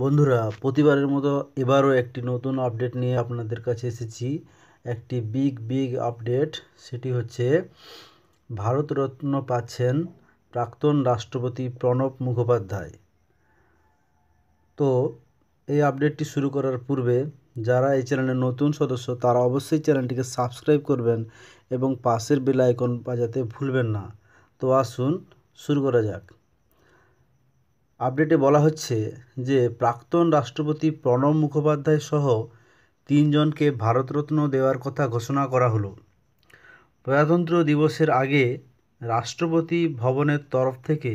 বন্ধুরা প্রতিবারের মতো এবারও একটি নতুন আপডেট নিয়ে আপনাদের কাছে এসেছি একটি বিগ বিগ আপডেট সেটি হচ্ছে ভারতরত্ন পাচ্ছেন প্রাক্তন রাষ্ট্রপতি প্রণব মুখোপাধ্যায় তো এই আপডেটটি শুরু করার পূর্বে যারা এই চ্যানেলের নতুন সদস্য তারা অবশ্যই চ্যানেলটিকে সাবস্ক্রাইব করবেন এবং পাশের বেল আইকন বাজাতে ভুলবেন না তো আসুন শুরু করা যাক আপডেটে বলা হচ্ছে যে প্রাক্তন রাষ্ট্রপতি প্রণব মুখোপাধ্যায় সহ তিনজনকে ভারতরত্ন দেওয়ার কথা ঘোষণা করা হলো প্রজাতন্ত্র দিবসের আগে রাষ্ট্রপতি ভবনের তরফ থেকে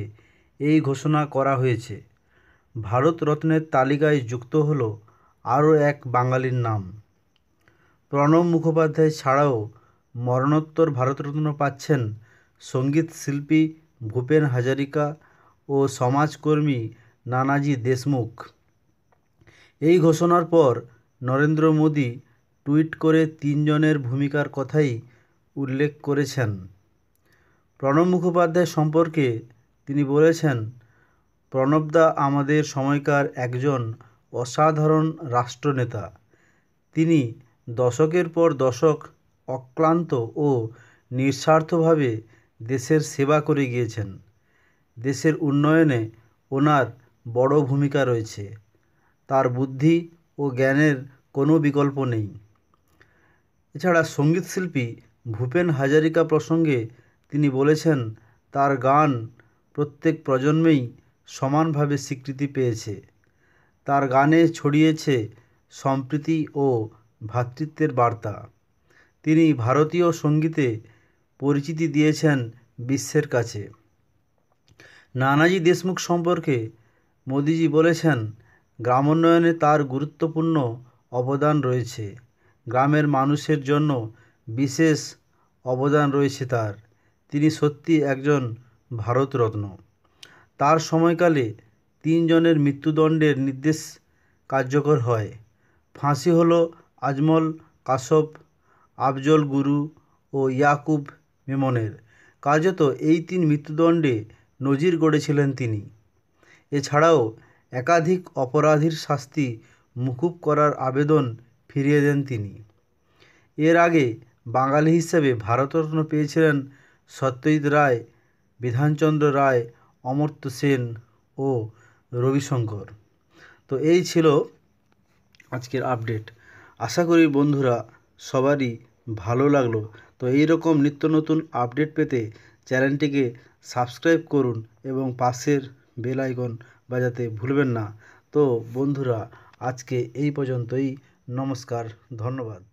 এই ঘোষণা করা হয়েছে ভারতরত্নের তালিকায় যুক্ত হলো আরও এক বাঙালির নাম প্রণব মুখোপাধ্যায় ছাড়াও মরণোত্তর ভারতরত্ন পাচ্ছেন সঙ্গীত শিল্পী ভূপেন হাজারিকা ও সমাজকর্মী নানাজি দেশমুখ এই ঘোষণার পর নরেন্দ্র মোদী টুইট করে তিনজনের ভূমিকার কথাই উল্লেখ করেছেন প্রণব মুখোপাধ্যায় সম্পর্কে তিনি বলেছেন প্রণবদা আমাদের সময়কার একজন অসাধারণ রাষ্ট্রনেতা তিনি দশকের পর দশক অক্লান্ত ও নিঃস্বার্থভাবে দেশের সেবা করে গিয়েছেন দেশের উন্নয়নে ওনার বড় ভূমিকা রয়েছে তার বুদ্ধি ও জ্ঞানের কোনো বিকল্প নেই এছাড়া সঙ্গীত শিল্পী ভূপেন হাজারিকা প্রসঙ্গে তিনি বলেছেন তার গান প্রত্যেক প্রজন্মেই সমানভাবে স্বীকৃতি পেয়েছে তার গানে ছড়িয়েছে সম্প্রীতি ও ভ্রাতৃত্বের বার্তা তিনি ভারতীয় সঙ্গীতে পরিচিতি দিয়েছেন বিশ্বের কাছে নানাজি দেশমুখ সম্পর্কে মোদিজি বলেছেন গ্রামোন্নয়নে তার গুরুত্বপূর্ণ অবদান রয়েছে গ্রামের মানুষের জন্য বিশেষ অবদান রয়েছে তার তিনি সত্যি একজন ভারতরত্ন তার সময়কালে তিনজনের মৃত্যুদণ্ডের নির্দেশ কার্যকর হয় ফাঁসি হল আজমল কাশব আফজল গুরু ও ইয়াকুব মেমনের কার্যত এই তিন মৃত্যুদণ্ডে নজির গড়েছিলেন তিনি এছাড়াও একাধিক অপরাধীর শাস্তি মুকুব করার আবেদন ফিরিয়ে দেন তিনি এর আগে বাঙালি হিসেবে ভারতরত্ন পেয়েছিলেন সত্যজিৎ রায় বিধানচন্দ্র রায় অমর্ত্য সেন ও রবিশঙ্কর তো এই ছিল আজকের আপডেট আশা করি বন্ধুরা সবারই ভালো লাগলো তো এই রকম নিত্য নতুন আপডেট পেতে চ্যানেলটিকে সাবস্ক্রাইব করুন এবং পাশের বেল আইকন বাজাতে ভুলবেন না তো বন্ধুরা আজকে এই পর্যন্তই নমস্কার ধন্যবাদ